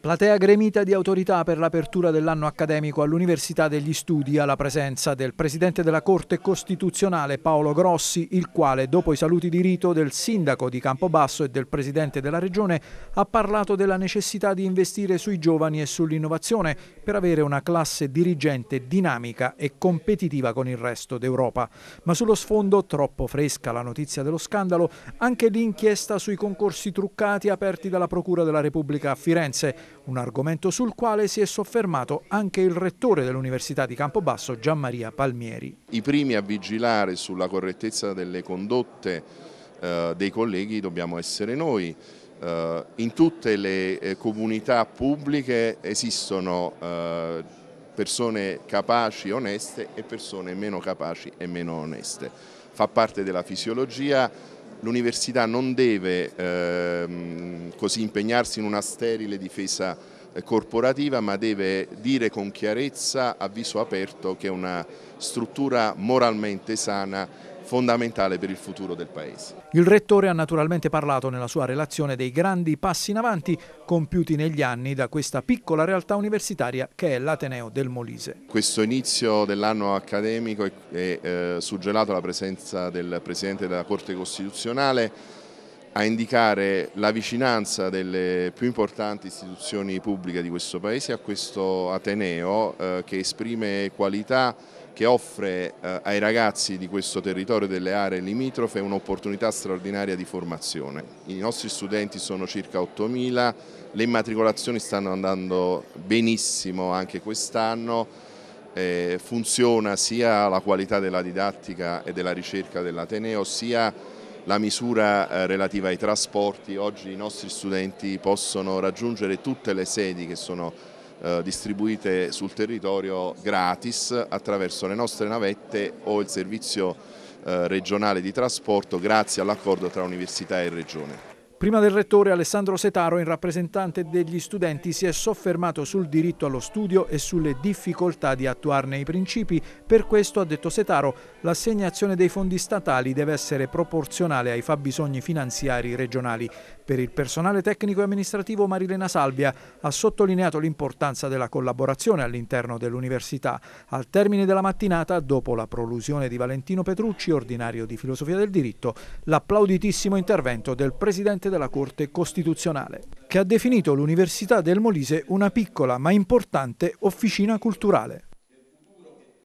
Platea gremita di autorità per l'apertura dell'anno accademico all'Università degli Studi alla presenza del Presidente della Corte Costituzionale Paolo Grossi, il quale dopo i saluti di rito del Sindaco di Campobasso e del Presidente della Regione ha parlato della necessità di investire sui giovani e sull'innovazione per avere una classe dirigente dinamica e competitiva con il resto d'Europa. Ma sullo sfondo, troppo fresca la notizia dello scandalo, anche l'inchiesta sui concorsi truccati aperti dalla Procura della Repubblica a Firenze statunitense, un argomento sul quale si è soffermato anche il rettore dell'Università di Campobasso Gianmaria Palmieri. I primi a vigilare sulla correttezza delle condotte eh, dei colleghi dobbiamo essere noi. Eh, in tutte le eh, comunità pubbliche esistono eh, persone capaci, e oneste e persone meno capaci e meno oneste. Fa parte della fisiologia l'università non deve ehm, così impegnarsi in una sterile difesa eh, corporativa ma deve dire con chiarezza a viso aperto che è una struttura moralmente sana fondamentale per il futuro del Paese. Il Rettore ha naturalmente parlato nella sua relazione dei grandi passi in avanti compiuti negli anni da questa piccola realtà universitaria che è l'Ateneo del Molise. Questo inizio dell'anno accademico è, è eh, suggelato alla presenza del Presidente della Corte Costituzionale a indicare la vicinanza delle più importanti istituzioni pubbliche di questo Paese a questo Ateneo eh, che esprime qualità, che offre eh, ai ragazzi di questo territorio e delle aree limitrofe un'opportunità straordinaria di formazione. I nostri studenti sono circa 8.000, le immatricolazioni stanno andando benissimo anche quest'anno, eh, funziona sia la qualità della didattica e della ricerca dell'Ateneo sia la misura eh, relativa ai trasporti, oggi i nostri studenti possono raggiungere tutte le sedi che sono eh, distribuite sul territorio gratis attraverso le nostre navette o il servizio eh, regionale di trasporto grazie all'accordo tra università e regione. Prima del rettore Alessandro Setaro, in rappresentante degli studenti, si è soffermato sul diritto allo studio e sulle difficoltà di attuarne i principi. Per questo, ha detto Setaro, l'assegnazione dei fondi statali deve essere proporzionale ai fabbisogni finanziari regionali. Per il personale tecnico e amministrativo Marilena Salvia ha sottolineato l'importanza della collaborazione all'interno dell'università. Al termine della mattinata, dopo la prolusione di Valentino Petrucci, ordinario di filosofia del diritto, l'applauditissimo intervento del presidente della Corte Costituzionale, che ha definito l'Università del Molise una piccola ma importante officina culturale.